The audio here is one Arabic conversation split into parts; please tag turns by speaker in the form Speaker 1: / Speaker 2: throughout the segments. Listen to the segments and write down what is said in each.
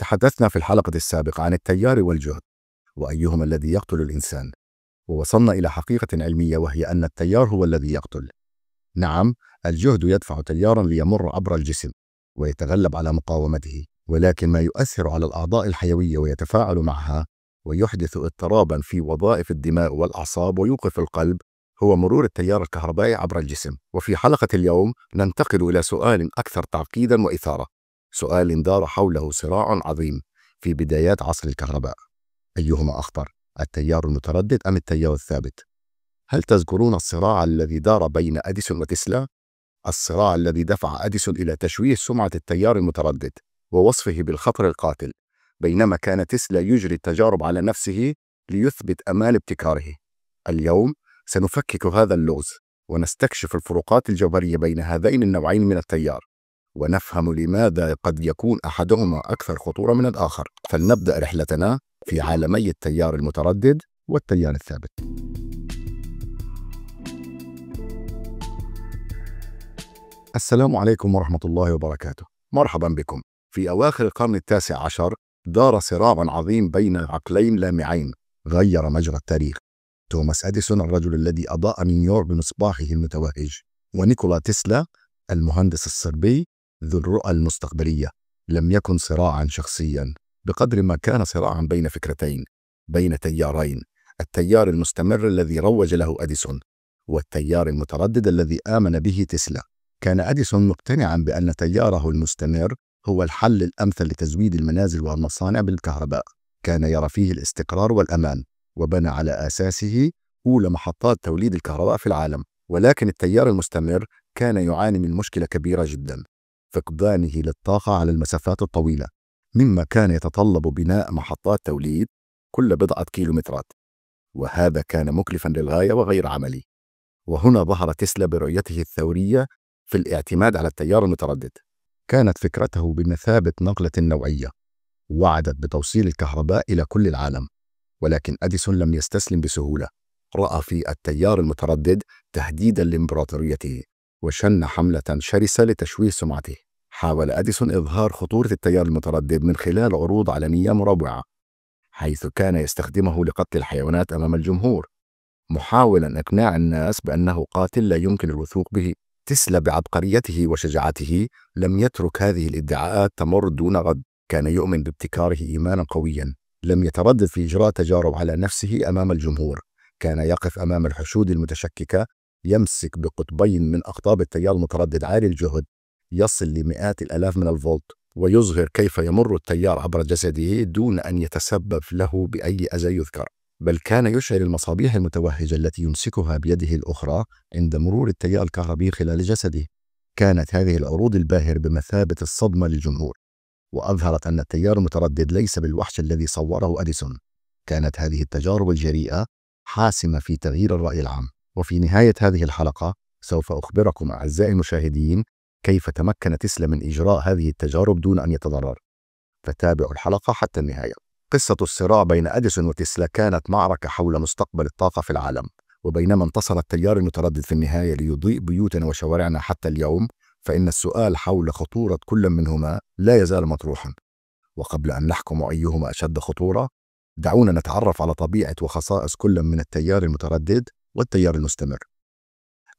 Speaker 1: تحدثنا في الحلقة السابقة عن التيار والجهد وأيهما الذي يقتل الإنسان ووصلنا إلى حقيقة علمية وهي أن التيار هو الذي يقتل نعم الجهد يدفع تيارا ليمر عبر الجسم ويتغلب على مقاومته ولكن ما يؤثر على الأعضاء الحيوية ويتفاعل معها ويحدث اضطرابا في وظائف الدماغ والأعصاب ويوقف القلب هو مرور التيار الكهربائي عبر الجسم وفي حلقة اليوم ننتقل إلى سؤال أكثر تعقيدا وإثارة سؤال دار حوله صراع عظيم في بدايات عصر الكهرباء أيهما أخطر التيار المتردد أم التيار الثابت هل تذكرون الصراع الذي دار بين أديسون وتسلا الصراع الذي دفع أديسون إلى تشويه سمعة التيار المتردد ووصفه بالخطر القاتل بينما كان تسلا يجري التجارب على نفسه ليثبت أمال ابتكاره اليوم سنفكك هذا اللغز ونستكشف الفروقات الجوهرية بين هذين النوعين من التيار ونفهم لماذا قد يكون احدهما اكثر خطوره من الاخر فلنبدا رحلتنا في عالمي التيار المتردد والتيار الثابت السلام عليكم ورحمه الله وبركاته مرحبا بكم في اواخر القرن التاسع عشر دار صراع عظيم بين عقلين لامعين غير مجرى التاريخ توماس اديسون الرجل الذي اضاء نيويورك بمصباحه المتوهج ونيكولا تسلا المهندس الصربي ذو الرؤى المستقبلية لم يكن صراعا شخصيا بقدر ما كان صراعا بين فكرتين بين تيارين التيار المستمر الذي روج له أديسون والتيار المتردد الذي آمن به تسلا كان أديسون مقتنعا بأن تياره المستمر هو الحل الأمثل لتزويد المنازل والمصانع بالكهرباء كان يرى فيه الاستقرار والأمان وبنى على أساسه أولى محطات توليد الكهرباء في العالم ولكن التيار المستمر كان يعاني من مشكلة كبيرة جدا فقدانه للطاقة على المسافات الطويلة مما كان يتطلب بناء محطات توليد كل بضعة كيلومترات وهذا كان مكلفا للغاية وغير عملي وهنا ظهر تسلا برؤيته الثورية في الاعتماد على التيار المتردد كانت فكرته بمثابة نقلة نوعية وعدت بتوصيل الكهرباء إلى كل العالم ولكن أديسون لم يستسلم بسهولة رأى في التيار المتردد تهديدا لإمبراطوريته وشن حملة شرسة لتشويه سمعته حاول أديسون إظهار خطورة التيار المتردد من خلال عروض علنية مروعة حيث كان يستخدمه لقتل الحيوانات أمام الجمهور محاولا إقناع الناس بأنه قاتل لا يمكن الوثوق به تسلا بعبقريته وشجاعته لم يترك هذه الادعاءات تمر دون غد كان يؤمن بابتكاره إيمانا قويا لم يتردد في إجراء تجارب على نفسه أمام الجمهور كان يقف أمام الحشود المتشككة يمسك بقطبين من أقطاب التيار المتردد عالي الجهد يصل لمئات الآلاف من الفولت ويظهر كيف يمر التيار عبر جسده دون أن يتسبب له بأي أذى يذكر بل كان يشعل المصابيح المتوهجة التي يمسكها بيده الأخرى عند مرور التيار الكهربي خلال جسده كانت هذه العروض الباهر بمثابة الصدمة للجمهور وأظهرت أن التيار المتردد ليس بالوحش الذي صوره أديسون كانت هذه التجارب الجريئة حاسمة في تغيير الرأي العام وفي نهاية هذه الحلقة سوف أخبركم أعزائي المشاهدين كيف تمكن تسلا من إجراء هذه التجارب دون أن يتضرر فتابعوا الحلقة حتى النهاية قصة الصراع بين أديسون وتسلا كانت معركة حول مستقبل الطاقة في العالم وبينما انتصر التيار المتردد في النهاية ليضيء بيوتنا وشوارعنا حتى اليوم فإن السؤال حول خطورة كل منهما لا يزال مطروحا وقبل أن نحكم أيهما أشد خطورة دعونا نتعرف على طبيعة وخصائص كل من التيار المتردد والتيار المستمر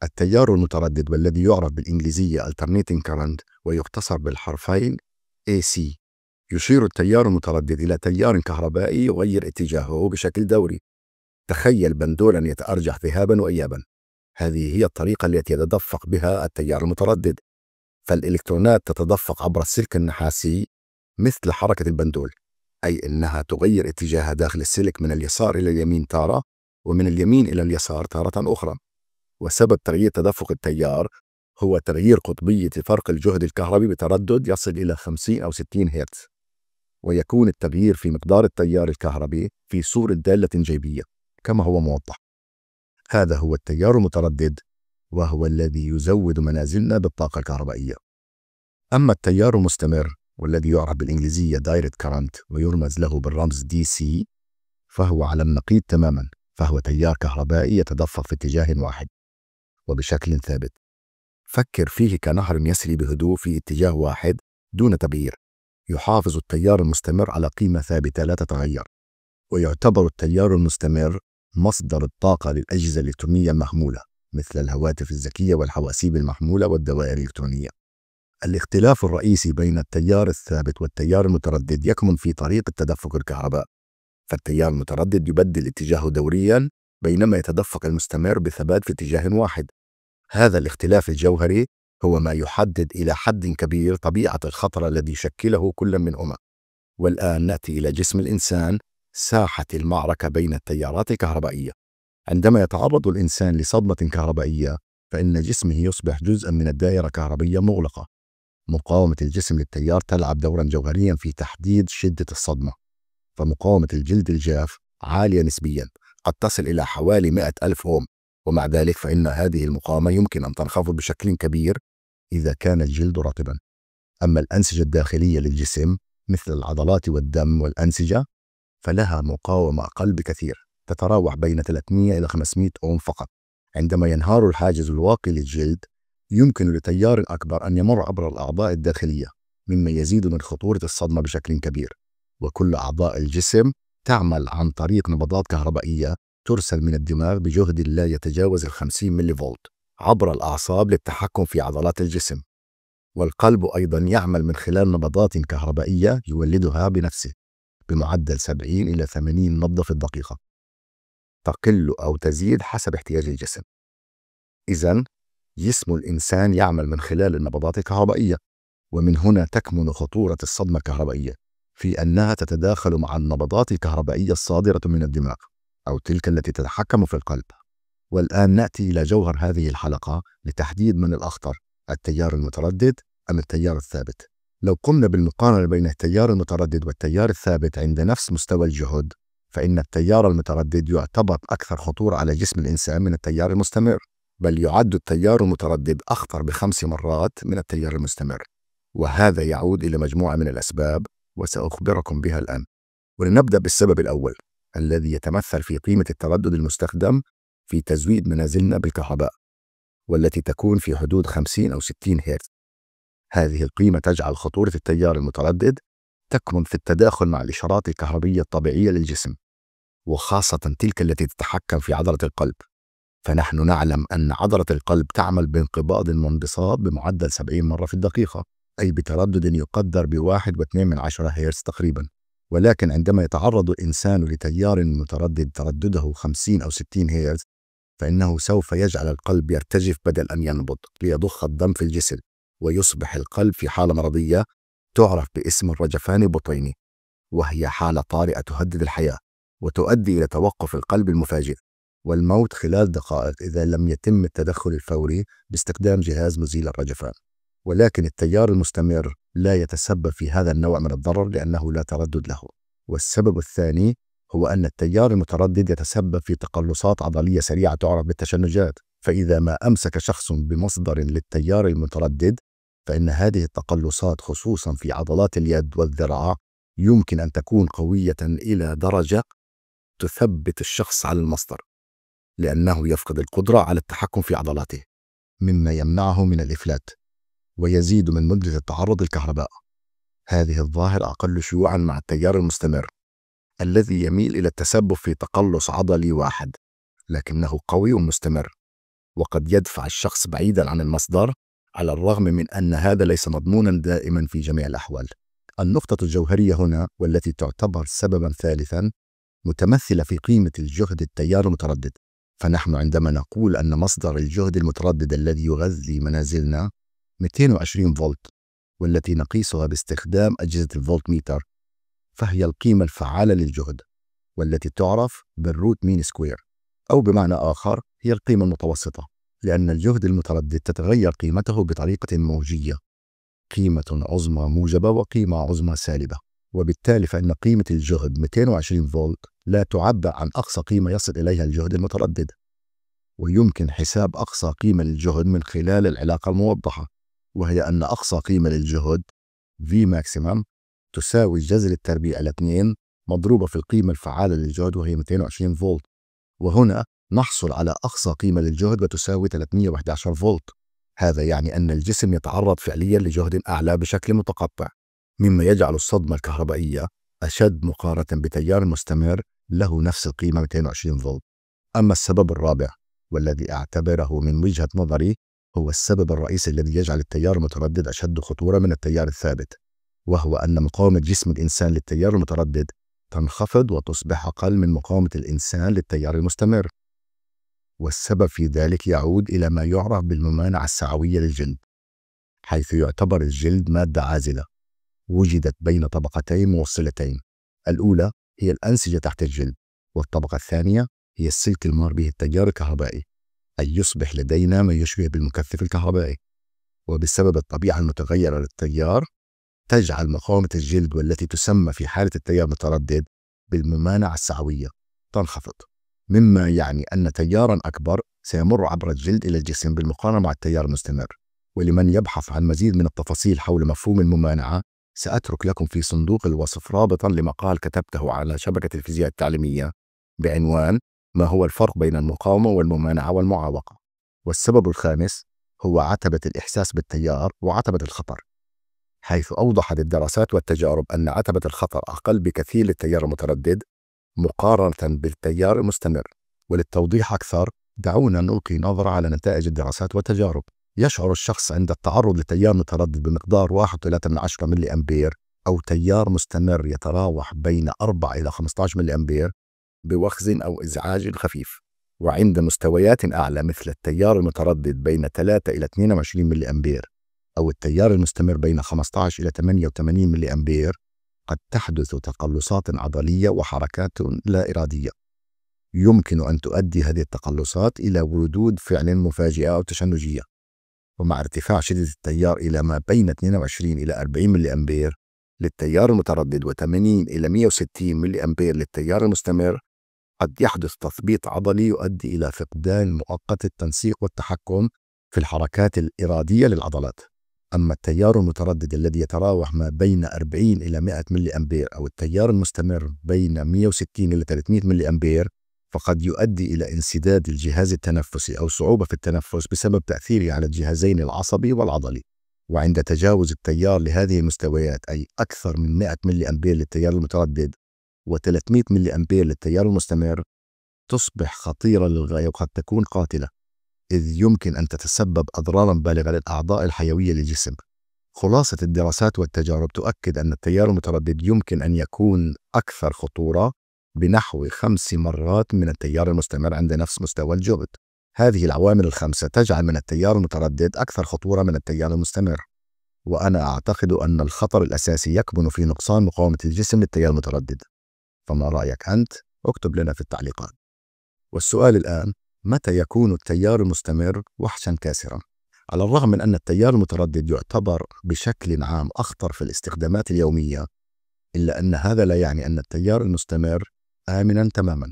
Speaker 1: التيار المتردد والذي يعرف بالإنجليزية alternating current ويختصر بالحرفين AC يشير التيار المتردد إلى تيار كهربائي يغير اتجاهه بشكل دوري تخيل بندولا يتأرجح ذهابا وإيابا هذه هي الطريقة التي يتدفق بها التيار المتردد فالإلكترونات تتدفق عبر السلك النحاسي مثل حركة البندول أي أنها تغير اتجاهها داخل السلك من اليسار إلى اليمين تارة ومن اليمين إلى اليسار تارة أخرى وسبب تغيير تدفق التيار هو تغيير قطبية فرق الجهد الكهربي بتردد يصل إلى 50 أو 60 هرتز ويكون التغيير في مقدار التيار الكهربي في صورة دالة جيبية كما هو موضح هذا هو التيار المتردد وهو الذي يزود منازلنا بالطاقة الكهربائية أما التيار المستمر والذي يعرف بالإنجليزية دايركت كارنت ويرمز له بالرمز دي سي فهو على النقيض تماما فهو تيار كهربائي يتدفق في اتجاه واحد وبشكل ثابت فكر فيه كنهر يسري بهدوء في اتجاه واحد دون تغيير يحافظ التيار المستمر على قيمة ثابتة لا تتغير ويعتبر التيار المستمر مصدر الطاقة للأجهزة الإلكترونية المحمولة مثل الهواتف الذكية والحواسيب المحمولة والدوائر الإلكترونية الاختلاف الرئيسي بين التيار الثابت والتيار المتردد يكمن في طريق التدفق الكهرباء فالتيار المتردد يبدل اتجاهه دوريا بينما يتدفق المستمر بثبات في اتجاه واحد هذا الاختلاف الجوهري هو ما يحدد إلى حد كبير طبيعة الخطر الذي يشكله كل منهما أمم. والآن نأتي إلى جسم الإنسان ساحة المعركة بين التيارات الكهربائية عندما يتعرض الإنسان لصدمة كهربائية فإن جسمه يصبح جزءا من الدائرة الكهربية مغلقة مقاومة الجسم للتيار تلعب دورا جوهريا في تحديد شدة الصدمة فمقاومة الجلد الجاف عالية نسبيا قد تصل إلى حوالي 100 ألف أوم ومع ذلك فإن هذه المقاومة يمكن أن تنخفض بشكل كبير إذا كان الجلد رطبا أما الأنسجة الداخلية للجسم مثل العضلات والدم والأنسجة فلها مقاومة أقل بكثير تتراوح بين 300 إلى 500 أوم فقط عندما ينهار الحاجز الواقي للجلد يمكن لتيار أكبر أن يمر عبر الأعضاء الداخلية مما يزيد من خطورة الصدمة بشكل كبير وكل أعضاء الجسم تعمل عن طريق نبضات كهربائية ترسل من الدماغ بجهد لا يتجاوز ال 50 ملي فولت عبر الأعصاب للتحكم في عضلات الجسم والقلب أيضا يعمل من خلال نبضات كهربائية يولدها بنفسه بمعدل 70 إلى 80 نبضة في الدقيقة تقل أو تزيد حسب احتياج الجسم إذا جسم الإنسان يعمل من خلال النبضات الكهربائية ومن هنا تكمن خطورة الصدمة الكهربائية في أنها تتداخل مع النبضات الكهربائية الصادرة من الدماغ أو تلك التي تتحكم في القلب والآن نأتي إلى جوهر هذه الحلقة لتحديد من الأخطر التيار المتردد أم التيار الثابت لو قمنا بالمقارنة بين التيار المتردد والتيار الثابت عند نفس مستوى الجهد فإن التيار المتردد يعتبر أكثر خطورة على جسم الإنسان من التيار المستمر بل يعد التيار المتردد أخطر بخمس مرات من التيار المستمر وهذا يعود إلى مجموعة من الأسباب وسأخبركم بها الآن ولنبدأ بالسبب الأول الذي يتمثل في قيمة التردد المستخدم في تزويد منازلنا بالكهرباء والتي تكون في حدود 50 أو 60 هرتز هذه القيمة تجعل خطورة التيار المتردد تكمن في التداخل مع الإشارات الكهربية الطبيعية للجسم وخاصة تلك التي تتحكم في عضلة القلب فنحن نعلم أن عضلة القلب تعمل بانقباض المنبساط بمعدل 70 مرة في الدقيقة أي بتردد يقدر بواحد واثنين من عشرة هيرتز تقريبا ولكن عندما يتعرض الإنسان لتيار متردد تردده 50 أو 60 هيرتز فإنه سوف يجعل القلب يرتجف بدل أن ينبض ليضخ الدم في الجسم ويصبح القلب في حالة مرضية تعرف باسم الرجفان البطيني وهي حالة طارئة تهدد الحياة وتؤدي إلى توقف القلب المفاجئ والموت خلال دقائق إذا لم يتم التدخل الفوري باستخدام جهاز مزيل الرجفان ولكن التيار المستمر لا يتسبب في هذا النوع من الضرر لأنه لا تردد له والسبب الثاني هو أن التيار المتردد يتسبب في تقلصات عضلية سريعة تعرف بالتشنجات فإذا ما أمسك شخص بمصدر للتيار المتردد فإن هذه التقلصات خصوصا في عضلات اليد والذراع يمكن أن تكون قوية إلى درجة تثبت الشخص على المصدر لأنه يفقد القدرة على التحكم في عضلاته مما يمنعه من الإفلات ويزيد من مدة التعرض للكهرباء هذه الظاهرة أقل شيوعًا مع التيار المستمر الذي يميل إلى التسبب في تقلص عضلي واحد لكنه قوي ومستمر وقد يدفع الشخص بعيدًا عن المصدر على الرغم من أن هذا ليس مضمونًا دائمًا في جميع الأحوال النقطة الجوهرية هنا والتي تعتبر سببًا ثالثًا متمثلة في قيمة الجهد التيار المتردد فنحن عندما نقول أن مصدر الجهد المتردد الذي يغذي منازلنا 220 فولت والتي نقيسها باستخدام أجهزة الفولت ميتر فهي القيمة الفعالة للجهد والتي تعرف بالروت مين سكوير أو بمعنى آخر هي القيمة المتوسطة لأن الجهد المتردد تتغير قيمته بطريقة موجية قيمة عظمى موجبة وقيمة عظمى سالبة وبالتالي فإن قيمة الجهد 220 فولت لا تعبر عن أقصى قيمة يصل إليها الجهد المتردد ويمكن حساب أقصى قيمة للجهد من خلال العلاقة الموضحة وهي أن أقصى قيمة للجهد V maximum تساوي جذر التربيع الاثنين مضروبة في القيمة الفعالة للجهد وهي 220 فولت وهنا نحصل على أقصى قيمة للجهد وتساوي 311 فولت هذا يعني أن الجسم يتعرض فعليا لجهد أعلى بشكل متقطع مما يجعل الصدمة الكهربائية أشد مقارنة بتيار مستمر له نفس القيمة 220 فولت أما السبب الرابع والذي أعتبره من وجهة نظري هو السبب الرئيسي الذي يجعل التيار المتردد أشد خطورة من التيار الثابت وهو أن مقاومة جسم الإنسان للتيار المتردد تنخفض وتصبح أقل من مقاومة الإنسان للتيار المستمر والسبب في ذلك يعود إلى ما يعرف بالممانعة السعوية للجلد حيث يعتبر الجلد مادة عازلة وجدت بين طبقتين موصلتين الأولى هي الأنسجة تحت الجلد والطبقة الثانية هي السلك المار به التيار الكهربائي أن يصبح لدينا ما يشبه بالمكثف الكهربائي وبسبب الطبيعة المتغيرة للتيار تجعل مقاومة الجلد والتي تسمى في حالة التيار متردد بالممانعة السعوية تنخفض مما يعني أن تيارا أكبر سيمر عبر الجلد إلى الجسم بالمقارنة مع التيار المستمر ولمن يبحث عن مزيد من التفاصيل حول مفهوم الممانعة سأترك لكم في صندوق الوصف رابطا لمقال كتبته على شبكة الفيزياء التعليمية بعنوان ما هو الفرق بين المقاومة والممانعة والمعاوقة؟ والسبب الخامس هو عتبة الإحساس بالتيار وعتبة الخطر حيث أوضحت الدراسات والتجارب أن عتبة الخطر أقل بكثير للتيار المتردد مقارنة بالتيار المستمر وللتوضيح أكثر دعونا نلقي نظرة على نتائج الدراسات والتجارب يشعر الشخص عند التعرض لتيار متردد بمقدار 1 إلى ملي أمبير أو تيار مستمر يتراوح بين 4 إلى 15 ملي أمبير بوخز أو إزعاج خفيف وعند مستويات أعلى مثل التيار المتردد بين 3 إلى 22 ملي أمبير أو التيار المستمر بين 15 إلى 88 ملي أمبير قد تحدث تقلصات عضلية وحركات لا إرادية يمكن أن تؤدي هذه التقلصات إلى ردود فعل مفاجئة أو تشنجية ومع ارتفاع شدة التيار إلى ما بين 22 إلى 40 ملي أمبير للتيار المتردد و80 إلى 160 ملي أمبير للتيار المستمر قد يحدث تثبيط عضلي يؤدي إلى فقدان مؤقت التنسيق والتحكم في الحركات الإرادية للعضلات أما التيار المتردد الذي يتراوح ما بين 40 إلى 100 ملي أمبير أو التيار المستمر بين 160 إلى 300 ملي أمبير فقد يؤدي إلى انسداد الجهاز التنفسي أو صعوبة في التنفس بسبب تأثيره على الجهازين العصبي والعضلي وعند تجاوز التيار لهذه المستويات أي أكثر من 100 ملي أمبير للتيار المتردد و300 ملي أمبير للتيار المستمر تصبح خطيرة للغاية وقد تكون قاتلة إذ يمكن أن تتسبب أضرارا بالغة للأعضاء الحيوية للجسم خلاصة الدراسات والتجارب تؤكد أن التيار المتردد يمكن أن يكون أكثر خطورة بنحو خمس مرات من التيار المستمر عند نفس مستوى الجهد هذه العوامل الخمسة تجعل من التيار المتردد أكثر خطورة من التيار المستمر وأنا أعتقد أن الخطر الأساسي يكمن في نقصان مقاومة الجسم للتيار المتردد فما رأيك أنت؟ اكتب لنا في التعليقات والسؤال الآن متى يكون التيار المستمر وحشا كاسرا؟ على الرغم من أن التيار المتردد يعتبر بشكل عام أخطر في الاستخدامات اليومية إلا أن هذا لا يعني أن التيار المستمر آمنا تماما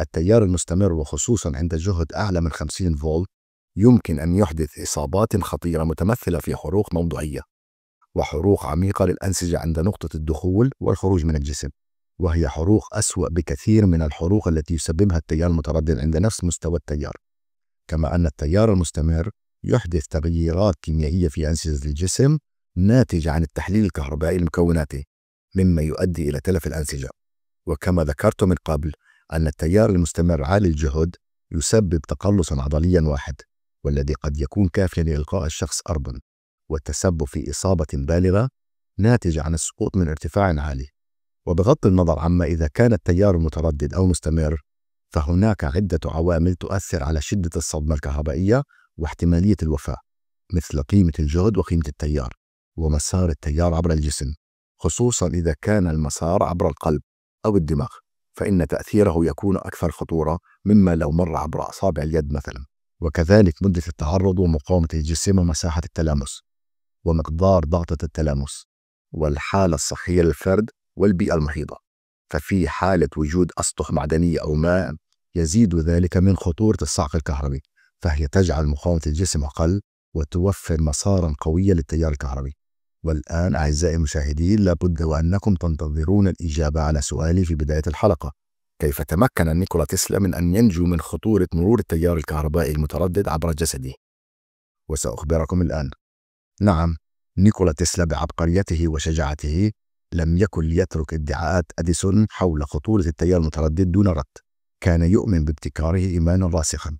Speaker 1: التيار المستمر وخصوصا عند جهد أعلى من 50 فولت يمكن أن يحدث إصابات خطيرة متمثلة في حروق موضعية وحروق عميقة للأنسجة عند نقطة الدخول والخروج من الجسم وهي حروق أسوأ بكثير من الحروق التي يسببها التيار المتردد عند نفس مستوى التيار كما أن التيار المستمر يحدث تغييرات كيميائية في أنسجة الجسم ناتجة عن التحليل الكهربائي لمكوناته مما يؤدي إلى تلف الأنسجة وكما ذكرت من قبل أن التيار المستمر عالي الجهد يسبب تقلصا عضليا واحد والذي قد يكون كافيا لإلقاء الشخص أرضا والتسبب في إصابة بالغة ناتجة عن السقوط من ارتفاع عالي وبغض النظر عما إذا كان التيار متردد أو مستمر فهناك عدة عوامل تؤثر على شدة الصدمة الكهربائية واحتمالية الوفاة مثل قيمة الجهد وقيمة التيار ومسار التيار عبر الجسم خصوصا إذا كان المسار عبر القلب أو الدماغ فإن تأثيره يكون أكثر خطورة مما لو مر عبر أصابع اليد مثلا وكذلك مدة التعرض ومقاومة الجسم ومساحة التلامس ومقدار ضغطة التلامس والحالة الصحية للفرد والبيئة المحيطة ففي حالة وجود أسطح معدنية أو ماء يزيد ذلك من خطورة الصعق الكهربي فهي تجعل مقاومة الجسم أقل وتوفر مسارا قويا للتيار الكهربي والآن أعزائي المشاهدين لابد وأنكم تنتظرون الإجابة على سؤالي في بداية الحلقة كيف تمكن نيكولا تسلا من أن ينجو من خطورة مرور التيار الكهربائي المتردد عبر جسده؟ وسأخبركم الآن نعم نيكولا تسلا بعبقريته وشجاعته لم يكن ليترك ادعاءات أديسون حول خطورة التيار المتردد دون رد كان يؤمن بابتكاره إيمانا راسخا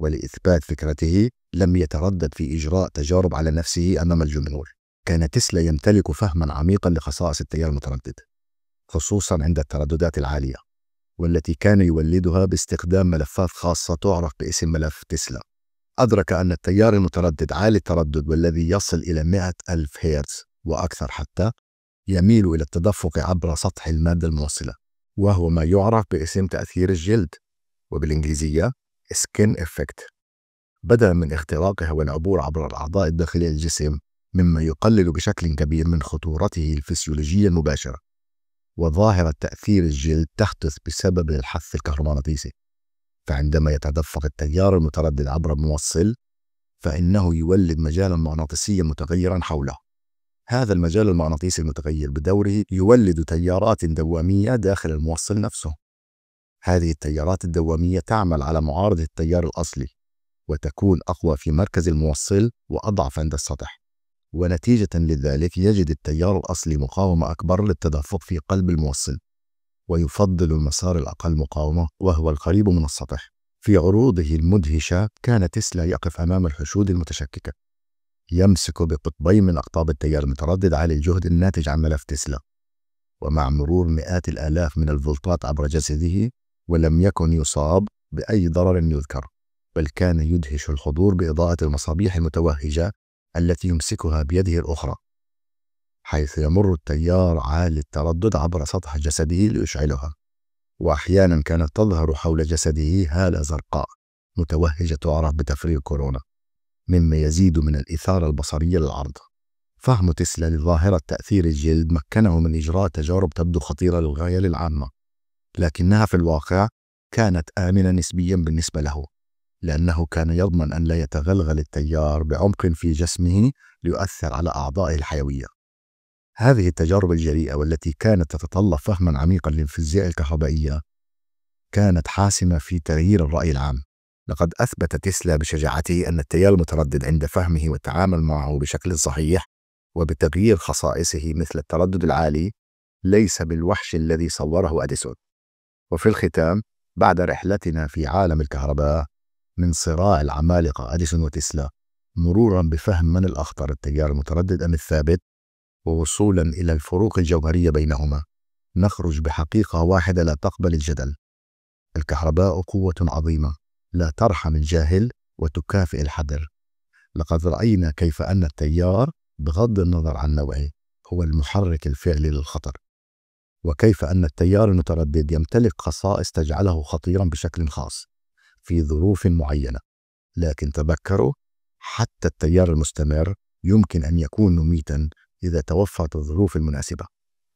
Speaker 1: ولإثبات فكرته لم يتردد في إجراء تجارب على نفسه أمام الجمهور كان تسلا يمتلك فهما عميقا لخصائص التيار المتردد خصوصا عند الترددات العالية والتي كان يولدها باستخدام ملفات خاصة تعرف باسم ملف تسلا أدرك أن التيار المتردد عالي التردد والذي يصل إلى 100 ألف هيرتز وأكثر حتى يميل إلى التدفق عبر سطح المادة الموصلة وهو ما يعرف باسم تأثير الجلد وبالإنجليزية skin effect بدلا من اختراقها والعبور عبر الأعضاء الداخلية للجسم مما يقلل بشكل كبير من خطورته الفسيولوجية المباشرة وظاهرة تأثير الجلد تحدث بسبب الحث الكهرومغناطيسي فعندما يتدفق التيار المتردد عبر الموصل فإنه يولد مجالا مغناطيسيا متغيرا حوله هذا المجال المغناطيسي المتغير بدوره يولد تيارات دوامية داخل الموصل نفسه. هذه التيارات الدوامية تعمل على معارضة التيار الأصلي، وتكون أقوى في مركز الموصل وأضعف عند السطح. ونتيجة لذلك يجد التيار الأصلي مقاومة أكبر للتدفق في قلب الموصل، ويفضل المسار الأقل مقاومة وهو القريب من السطح. في عروضه المدهشة كان تسلا يقف أمام الحشود المتشككة يمسك بقطبين من أقطاب التيار المتردد على الجهد الناتج عن ملف تسلا ومع مرور مئات الآلاف من الفولتات عبر جسده ولم يكن يصاب بأي ضرر يذكر بل كان يدهش الحضور بإضاءة المصابيح المتوهجة التي يمسكها بيده الأخرى حيث يمر التيار عالي التردد عبر سطح جسده ليشعلها وأحيانا كانت تظهر حول جسده هالة زرقاء متوهجة تعرف بتفريغ كورونا مما يزيد من الإثارة البصرية للعرض فهم تسلا لظاهرة تأثير الجلد مكنه من إجراء تجارب تبدو خطيرة للغاية للعامة لكنها في الواقع كانت آمنة نسبيا بالنسبة له لأنه كان يضمن أن لا يتغلغل التيار بعمق في جسمه ليؤثر على أعضائه الحيوية هذه التجارب الجريئة والتي كانت تتطلب فهما عميقا للفيزياء الكهربائية كانت حاسمة في تغيير الرأي العام لقد أثبت تسلا بشجاعته أن التيار المتردد عند فهمه والتعامل معه بشكل صحيح وبتغيير خصائصه مثل التردد العالي ليس بالوحش الذي صوره أديسون وفي الختام بعد رحلتنا في عالم الكهرباء من صراع العمالقة أديسون وتسلا مرورا بفهم من الأخطر التيار المتردد أم الثابت ووصولا إلى الفروق الجوهرية بينهما نخرج بحقيقة واحدة لا تقبل الجدل الكهرباء قوة عظيمة لا ترحم الجاهل وتكافئ الحذر لقد رأينا كيف أن التيار بغض النظر عن نوعه هو المحرك الفعلي للخطر وكيف أن التيار المتردد يمتلك خصائص تجعله خطيرا بشكل خاص في ظروف معينة لكن تذكروا حتى التيار المستمر يمكن أن يكون مميتا إذا توفرت الظروف المناسبة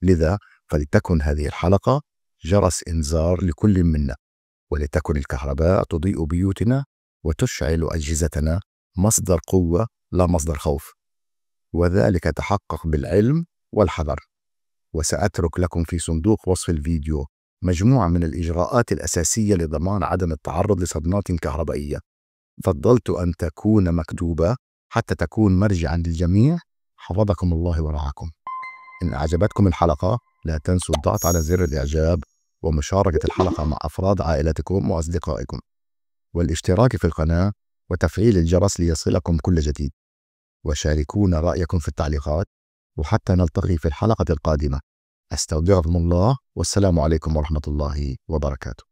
Speaker 1: لذا فلتكن هذه الحلقة جرس إنذار لكل منا ولتكن الكهرباء تضيء بيوتنا وتشعل أجهزتنا مصدر قوة لا مصدر خوف وذلك تحقق بالعلم والحذر وسأترك لكم في صندوق وصف الفيديو مجموعة من الإجراءات الأساسية لضمان عدم التعرض لصدمات كهربائية فضلت أن تكون مكتوبة حتى تكون مرجعا للجميع حفظكم الله ورعاكم إن أعجبتكم الحلقة لا تنسوا الضغط على زر الإعجاب ومشاركة الحلقة مع أفراد عائلتكم وأصدقائكم والاشتراك في القناة وتفعيل الجرس ليصلكم كل جديد وشاركونا رأيكم في التعليقات وحتى نلتقي في الحلقة القادمة استودعكم الله والسلام عليكم ورحمة الله وبركاته